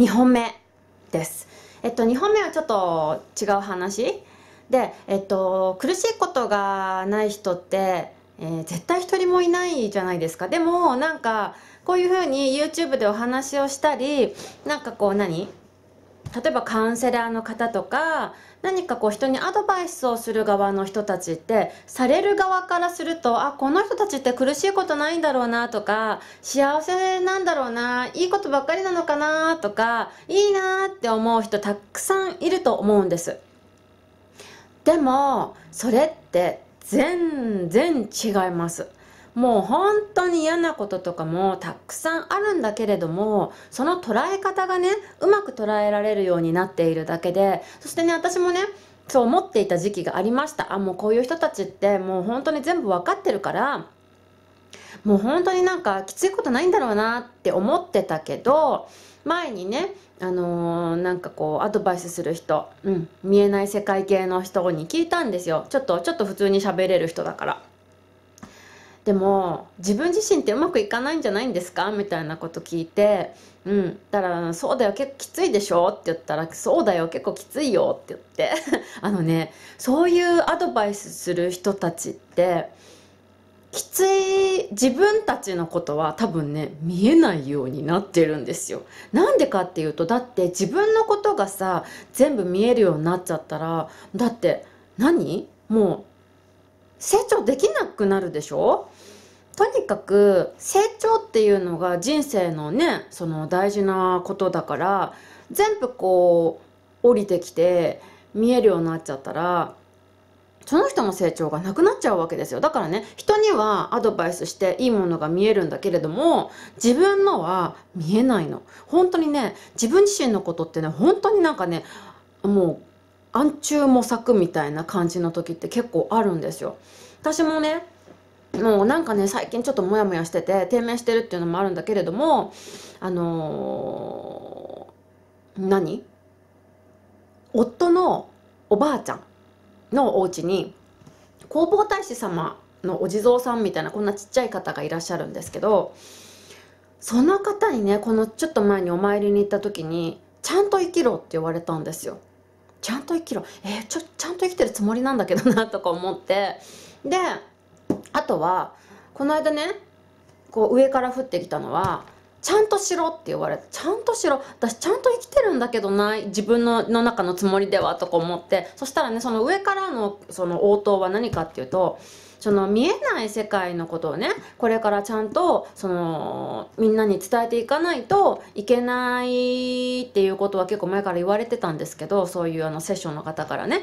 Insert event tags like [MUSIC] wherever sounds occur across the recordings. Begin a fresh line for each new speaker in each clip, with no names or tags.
2本目です。えっと、2本目はちょっと違う話で、えっと、苦しいことがない人って、えー、絶対一人もいないじゃないですか。でも、なんか、こういうふうに YouTube でお話をしたり、なんかこう何例えばカウンセラーの方とか何かこう人にアドバイスをする側の人たちってされる側からするとあこの人たちって苦しいことないんだろうなとか幸せなんだろうないいことばっかりなのかなとかいいなって思う人たくさんいると思うんです。でもそれって全然違います。もう本当に嫌なこととかもたくさんあるんだけれどもその捉え方がねうまく捉えられるようになっているだけでそしてね私もねそう思っていた時期がありましたあもうこういう人たちってもう本当に全部分かってるからもう本当になんかきついことないんだろうなって思ってたけど前にねあのー、なんかこうアドバイスする人、うん、見えない世界系の人に聞いたんですよちょっとちょっと普通に喋れる人だから。でも自分自身ってうまくいかないんじゃないんですかみたいなこと聞いて、うん、だから「そうだよ結構きついでしょ」って言ったら「そうだよ結構きついよ」って言って [LAUGHS] あのねそういうアドバイスする人たちってきつい自分たちのことは多分ね見えないようになってるんですよ。なんでかっていうとだって自分のことがさ全部見えるようになっちゃったらだって何もう成長できなくなるでしょとにかく成長っていうのが人生のねその大事なことだから全部こう降りてきて見えるようになっちゃったらその人の成長がなくなっちゃうわけですよだからね人にはアドバイスしていいものが見えるんだけれども自分のは見えないの本当にね自分自身のことってね本当になんかねもう暗中模索みたいな感じの時って結構あるんですよ私もねもうなんかね、最近ちょっとモヤモヤしてて、低迷してるっていうのもあるんだけれども、あのー、何夫のおばあちゃんのお家に、弘法大師様のお地蔵さんみたいな、こんなちっちゃい方がいらっしゃるんですけど、その方にね、このちょっと前にお参りに行った時に、ちゃんと生きろって言われたんですよ。ちゃんと生きろ。えー、ちょ、ちゃんと生きてるつもりなんだけどな、とか思って。で、あとはこの間ねこう上から降ってきたのはちゃんとしろって言われてちゃんとしろ私ちゃんと生きてるんだけどない自分のの中のつもりではとか思ってそしたらねその上からのその応答は何かっていうとその見えない世界のことをねこれからちゃんとそのみんなに伝えていかないといけないっていうことは結構前から言われてたんですけどそういうあのセッションの方からね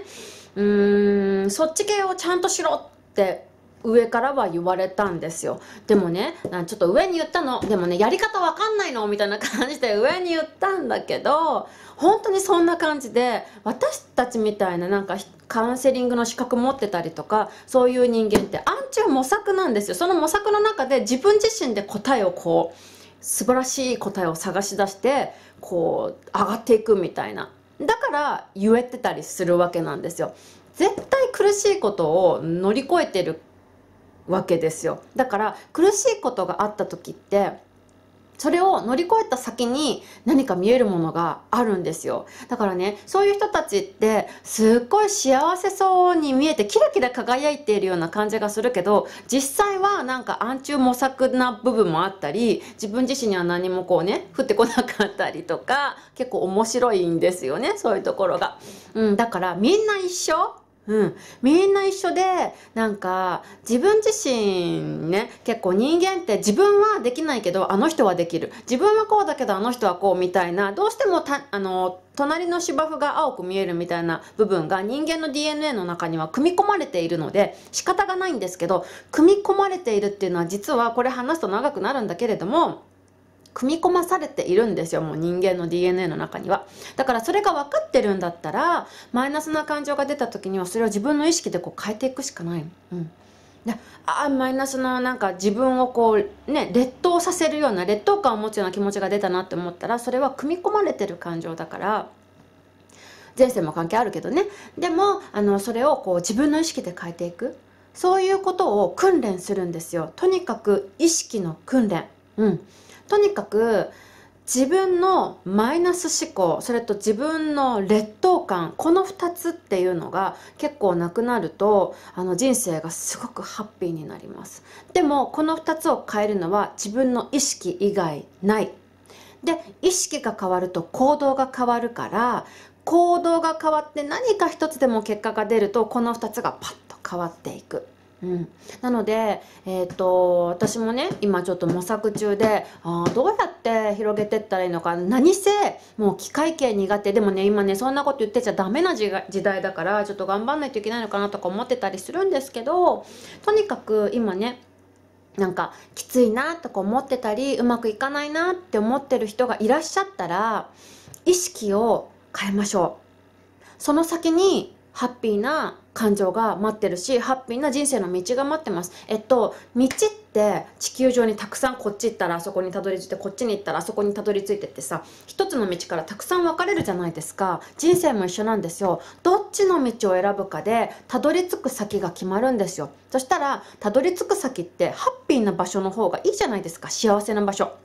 うーんそっち系をちゃんとしろって上からは言われたんですよでもねちょっと上に言ったのでもねやり方わかんないのみたいな感じで上に言ったんだけど本当にそんな感じで私たちみたいななんかカウンセリングの資格持ってたりとかそういう人間って暗中模索なんですよその模索の中で自分自身で答えをこう素晴らしい答えを探し出してこう上がっていくみたいなだから言えてたりするわけなんですよ絶対苦しいことを乗り越えてるわけですよだから苦しいことがあった時ってそれを乗り越えた先に何か見えるものがあるんですよだからねそういう人たちってすっごい幸せそうに見えてキラキラ輝いているような感じがするけど実際はなんか暗中模索な部分もあったり自分自身には何もこうね降ってこなかったりとか結構面白いんですよねそういうところが。うん、だからみんな一緒うん。みんな一緒で、なんか、自分自身ね、結構人間って自分はできないけど、あの人はできる。自分はこうだけど、あの人はこうみたいな、どうしてもた、あの、隣の芝生が青く見えるみたいな部分が人間の DNA の中には組み込まれているので仕方がないんですけど組み込まれているっていうのは実はこれ話すと長くなるんだけれども組み込まされているんですよもう人間の DNA の中にはだからそれが分かってるんだったらマイナスな感情が出た時にはそれを自分の意識でこう変えていくしかないうんでああマイナスのなんか自分をこうね劣等させるような劣等感を持つような気持ちが出たなって思ったらそれは組み込まれてる感情だから前世も関係あるけどねでもあのそれをこう自分の意識で変えていくそういうことを訓練するんですよとにかく意識の訓練うんとにかく自分のマイナス思考それと自分の劣等感この2つっていうのが結構なくなるとあの人生がすごくハッピーになりますでもこの2つを変えるのは自分の意識以外ないで意識が変わると行動が変わるから行動が変わって何か一つでも結果が出るとこの2つがパッと変わっていくうん、なので、えーと、私もね今ちょっと模索中であどうやって広げてったらいいのか何せもう機械系苦手でもね今ねそんなこと言ってちゃダメな時代だからちょっと頑張んないといけないのかなとか思ってたりするんですけどとにかく今ねなんかきついなとか思ってたりうまくいかないなって思ってる人がいらっしゃったら意識を変えましょう。その先にハッピーな感情が待ってるし、ハッピーな人生の道が待ってます。えっと、道って地球上にたくさんこっち行ったらあそこにたどり着いて、こっちに行ったらあそこにたどり着いてってさ、一つの道からたくさん分かれるじゃないですか。人生も一緒なんですよ。どっちの道を選ぶかで、たどり着く先が決まるんですよ。そしたら、たどり着く先ってハッピーな場所の方がいいじゃないですか。幸せな場所。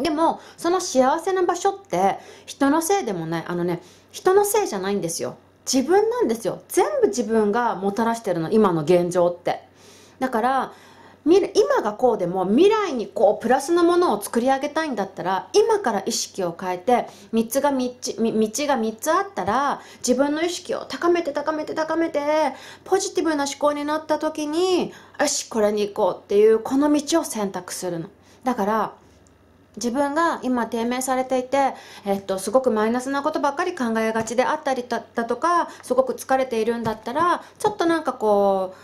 でも、その幸せな場所って、人のせいでもない。あのね、人のせいじゃないんですよ。自分なんですよ全部自分がもたらしてるの今の現状ってだから今がこうでも未来にこうプラスのものを作り上げたいんだったら今から意識を変えて3つが3道が3つあったら自分の意識を高めて高めて高めてポジティブな思考になった時によしこれに行こうっていうこの道を選択するのだから自分が今低迷されていて、えっと、すごくマイナスなことばっかり考えがちであったりだとかすごく疲れているんだったらちょっとなんかこう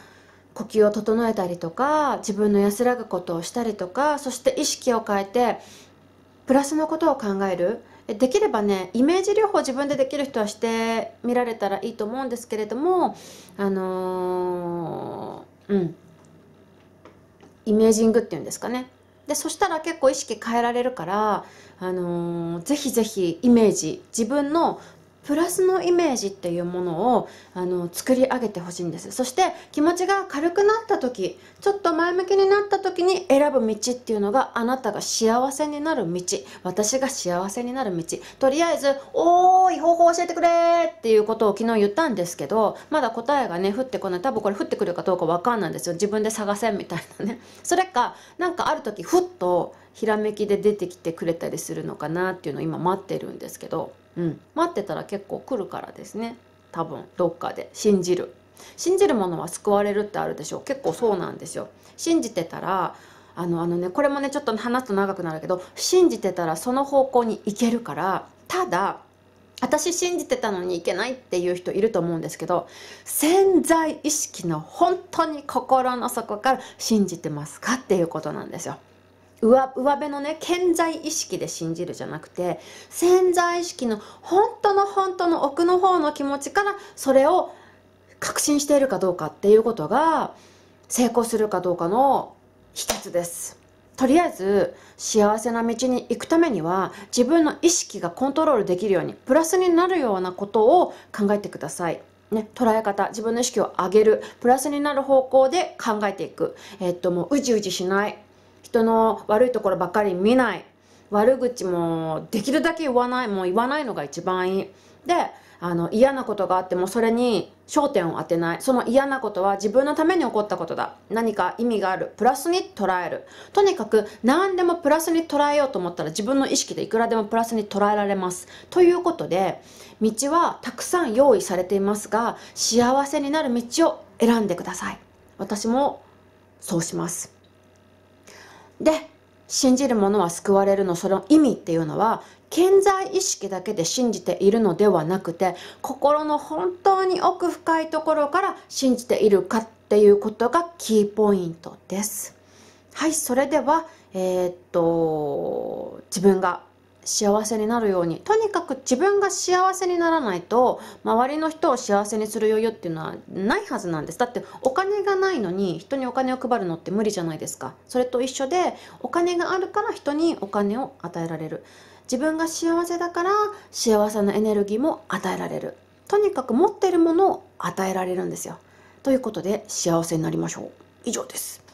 呼吸を整えたりとか自分の安らぐことをしたりとかそして意識を変えてプラスのことを考えるできればねイメージ療法自分でできる人はしてみられたらいいと思うんですけれどもあのー、うんイメージングっていうんですかねでそしたら結構意識変えられるから、あのー、ぜひぜひイメージ自分のプラスのイメージっていうものをあの作り上げてほしいんですそして気持ちが軽くなった時ちょっと前向きになった時に選ぶ道っていうのがあなたが幸せになる道私が幸せになる道とりあえず「おーい方法教えてくれ!」っていうことを昨日言ったんですけどまだ答えがね降ってこない多分これ降ってくるかどうか分かんないんですよ自分で探せみたいなねそれかんかある時ふっと「ひらめきで出てきてくれたりするのかなっていうのを今待ってるんですけど、うん、待ってたら結構来るからですね多分どっかで信じる信じるものは救われるってあるでしょ結構そうなんですよ信じてたらあのあのねこれもねちょっと話すと長くなるけど信じてたらその方向に行けるからただ私信じてたのに行けないっていう人いると思うんですけど潜在意識の本当に心の底から信じてますかっていうことなんですよ。上上辺のね健在意識で信じるじゃなくて潜在意識の本当の本当の奥の方の気持ちからそれを確信しているかどうかっていうことが成功するかどうかの秘訣です。とりあえず幸せな道に行くためには自分の意識がコントロールできるようにプラスになるようなことを考えてください。ね、捉え方自分の意識を上げるプラスになる方向で考えていく、えっともううじうじしない人の悪いところばかり見ない悪口もできるだけ言わないもう言わないのが一番いいであの嫌なことがあってもそれに焦点を当てないその嫌なことは自分のために起こったことだ何か意味があるプラスに捉えるとにかく何でもプラスに捉えようと思ったら自分の意識でいくらでもプラスに捉えられますということで道はたくさん用意されていますが幸せになる道を選んでください私もそうしますで信じる者は救われるのその意味っていうのは健在意識だけで信じているのではなくて心の本当に奥深いところから信じているかっていうことがキーポイントです。はい、それでは、えー、っと、自分が幸せになるようにとにかく自分が幸せにならないと周りの人を幸せにする余裕っていうのはないはずなんですだってお金がないのに人にお金を配るのって無理じゃないですかそれと一緒でお金があるから人にお金を与えられる自分が幸せだから幸せのエネルギーも与えられるとにかく持ってるものを与えられるんですよということで幸せになりましょう以上です